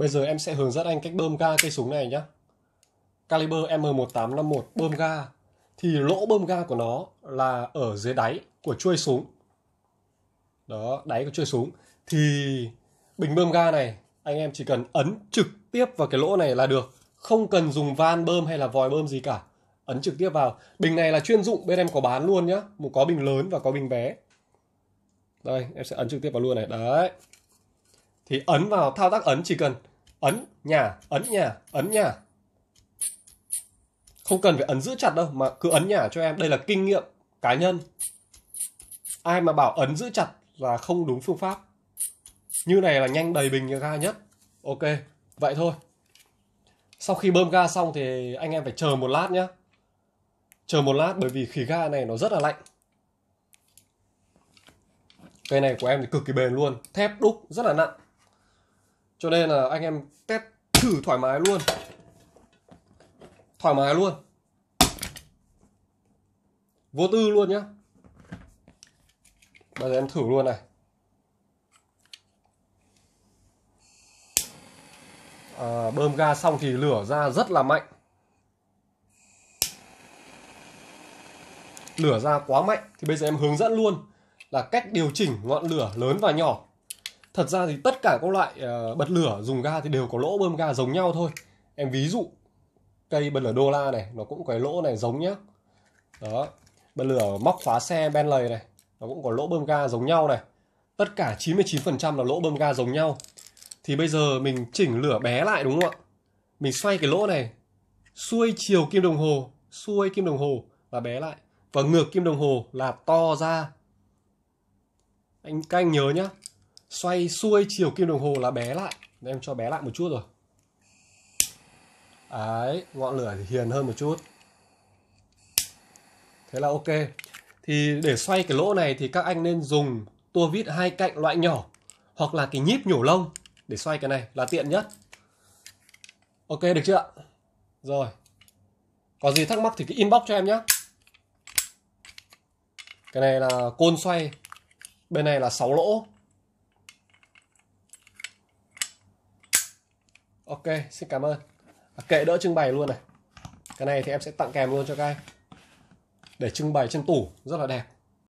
Bây giờ em sẽ hướng dẫn anh cách bơm ga cây súng này nhé. Caliber M1851 bơm ga thì lỗ bơm ga của nó là ở dưới đáy của chuôi súng. Đó, đáy của chuôi súng. Thì bình bơm ga này anh em chỉ cần ấn trực tiếp vào cái lỗ này là được. Không cần dùng van bơm hay là vòi bơm gì cả. Ấn trực tiếp vào. Bình này là chuyên dụng, bên em có bán luôn nhá. Một có bình lớn và có bình bé. Đây, em sẽ ấn trực tiếp vào luôn này. Đấy. Thì ấn vào, thao tác ấn chỉ cần ấn nhà ấn nhà ấn nhà không cần phải ấn giữ chặt đâu mà cứ ấn nhà cho em đây là kinh nghiệm cá nhân ai mà bảo ấn giữ chặt là không đúng phương pháp như này là nhanh đầy bình ga nhất ok vậy thôi sau khi bơm ga xong thì anh em phải chờ một lát nhé chờ một lát bởi vì khí ga này nó rất là lạnh cây này của em thì cực kỳ bền luôn thép đúc rất là nặng cho nên là anh em test thử thoải mái luôn thoải mái luôn vô tư luôn nhá bây giờ em thử luôn này à, bơm ga xong thì lửa ra rất là mạnh lửa ra quá mạnh thì bây giờ em hướng dẫn luôn là cách điều chỉnh ngọn lửa lớn và nhỏ thật ra thì tất cả các loại uh, bật lửa dùng ga thì đều có lỗ bơm ga giống nhau thôi em ví dụ cây bật lửa đô la này nó cũng có cái lỗ này giống nhá đó bật lửa móc khóa xe Bentley này nó cũng có lỗ bơm ga giống nhau này tất cả 99% là lỗ bơm ga giống nhau thì bây giờ mình chỉnh lửa bé lại đúng không ạ mình xoay cái lỗ này xuôi chiều kim đồng hồ xuôi kim đồng hồ và bé lại và ngược kim đồng hồ là to ra anh các anh nhớ nhá xoay xuôi chiều kim đồng hồ là bé lại Nên em cho bé lại một chút rồi Đấy, ngọn lửa thì hiền hơn một chút Thế là ok Thì để xoay cái lỗ này thì các anh nên dùng tua vít hai cạnh loại nhỏ Hoặc là cái nhíp nhổ lông để xoay cái này là tiện nhất Ok được chưa ạ? Rồi Có gì thắc mắc thì cứ inbox cho em nhé Cái này là côn xoay Bên này là 6 lỗ ok xin cảm ơn à, kệ đỡ trưng bày luôn này cái này thì em sẽ tặng kèm luôn cho các anh để trưng bày trên tủ rất là đẹp